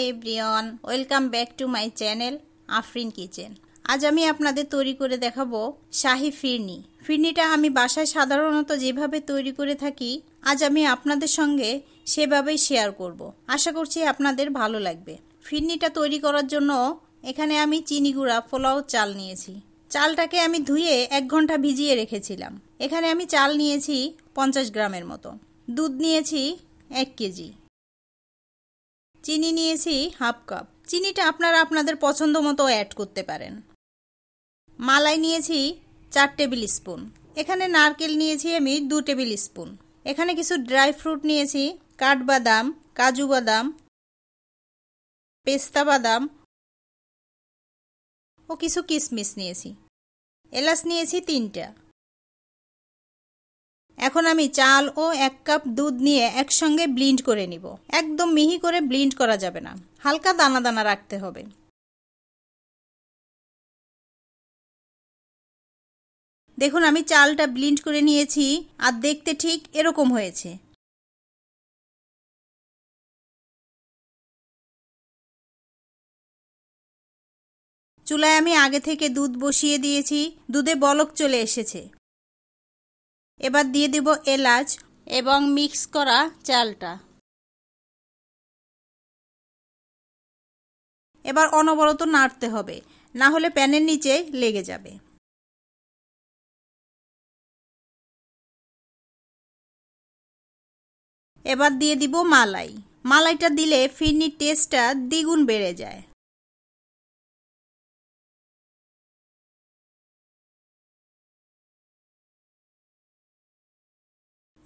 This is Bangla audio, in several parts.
High everyone welcome back to my channel Afrin kitchen আজ আমি আপনাদের তৈরি করে দেখাবো শাহি ফিরনি ফিরনিটা আমি বাসায় সাধারণত যেভাবে তৈরি করে থাকি আজ আমি আপনাদের সঙ্গে সেভাবেই শেয়ার করব। আশা করছি আপনাদের ভালো লাগবে ফিরনিটা তৈরি করার জন্য এখানে আমি চিনি গুঁড়া পোলাও চাল নিয়েছি চালটাকে আমি ধুয়ে এক ঘন্টা ভিজিয়ে রেখেছিলাম এখানে আমি চাল নিয়েছি পঞ্চাশ গ্রামের মতো দুধ নিয়েছি এক কেজি চিনি নিয়েছি হাফ কাপ চিনিটা আপনারা আপনাদের পছন্দ মতো অ্যাড করতে পারেন মালাই নিয়েছি চার টেবিল স্পুন এখানে নারকেল নিয়েছি আমি দু টেবিল স্পুন এখানে কিছু ড্রাই ফ্রুট নিয়েছি কাঠবাদাম কাজু বাদাম পেস্তা বাদাম ও কিছু কিশমিশ নিয়েছি এলাচ নিয়েছি তিনটা এখন আমি চাল ও এক কাপ দুধ নিয়ে একসঙ্গে ব্লিন্ড করে নিব একদম মিহি করে ব্লিন্ড করা যাবে না হালকা দানা দানা রাখতে হবে দেখুন আমি চালটা ব্লিন্ড করে নিয়েছি আর দেখতে ঠিক এরকম হয়েছে চুলায় আমি আগে থেকে দুধ বসিয়ে দিয়েছি দুধে বলক চলে এসেছে এবার দিয়ে দিব এলাচ এবং মিক্স করা চালটা এবার অনবরত নাড়তে হবে না হলে প্যানের নিচে লেগে যাবে এবার দিয়ে দিব মালাই মালাইটা দিলে ফিরনির টেস্টটা দ্বিগুণ বেড়ে যায়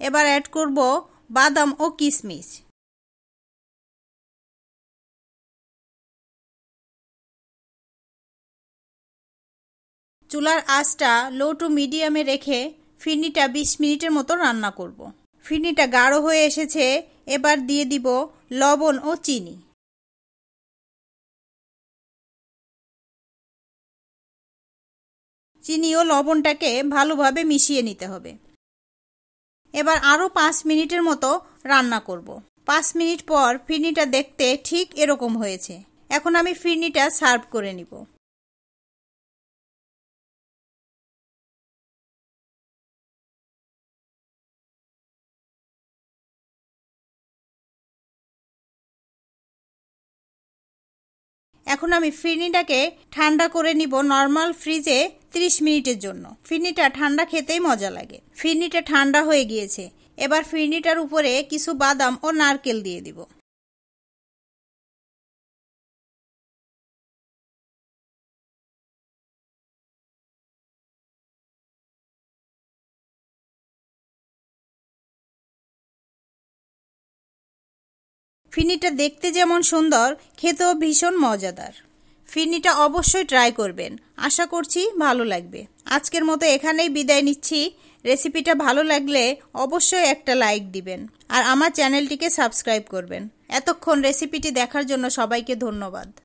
এবার অ্যাড করব বাদাম ও কিশমিশ চুলার আঁচটা লো টু মিডিয়ামে রেখে ফিরনিটা বিশ মিনিটের মতো রান্না করব। ফিরনিটা গাঢ় হয়ে এসেছে এবার দিয়ে দিব লবণ ও চিনি চিনি ও লবণটাকে ভালোভাবে মিশিয়ে নিতে হবে এবার আরও পাঁচ মিনিটের মতো রান্না করব। পাঁচ মিনিট পর ফিরনিটা দেখতে ঠিক এরকম হয়েছে এখন আমি ফিরনিটা সার্ভ করে নিব এখন আমি ফিরনিটাকে ঠান্ডা করে নিব নর্মাল ফ্রিজে 30 মিনিটের জন্য ফিরনিটা ঠান্ডা খেতেই মজা লাগে ফিরনিটা ঠান্ডা হয়ে গিয়েছে এবার ফিরনিটার উপরে কিছু বাদাম ও নারকেল দিয়ে দিব ফিরনিটা দেখতে যেমন সুন্দর খেতেও ভীষণ মজাদার ফিরনিটা অবশ্যই ট্রাই করবেন আশা করছি ভালো লাগবে আজকের মতো এখানেই বিদায় নিচ্ছি রেসিপিটা ভালো লাগলে অবশ্যই একটা লাইক দিবেন আর আমার চ্যানেলটিকে সাবস্ক্রাইব করবেন এতক্ষণ রেসিপিটি দেখার জন্য সবাইকে ধন্যবাদ